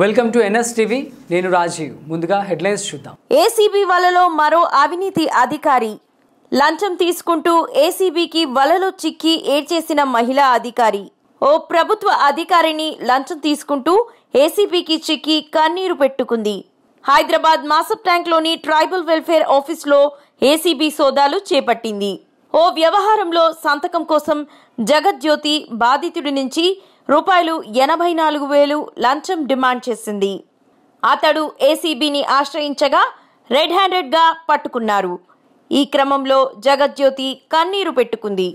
welcome to NS TV నేను రాజీవ్ ముందుగా headlines చూద్దాం ఏసీబీ వలలో మరో అవినీతి అధికారి లంచం తీసుకుంటూ ఏసీబీకి వలలో చిక్కి ఏడ్చేసిన మహిళా అధికారి ఓ ప్రభుత్వ అధికారిని లంచం తీసుకుంటూ ఏసీబీకి చిక్కి కన్నీరు పెట్టుకుంది హైదరాబాద్ మాసప్ ట్యాంక్లోని ట్రైబల్ వెల్ఫేర్ ఆఫీస్లో ఏసీబీ సోదాలు చేపట్టింది ఓ వ్యవహారంలో సంతకం కోసం జగజ్యోతి బాధితుడి నుంచి రూపాయలు ఎనభై నాలుగు వేలు లంచం డిమాండ్ చేసింది అతడు ఏసీబీని ఆశ్రయించగా రెడ్ హ్యాండెడ్గా పట్టుకున్నారు ఈ క్రమంలో జగజ్యోతి కన్నీరు పెట్టుకుంది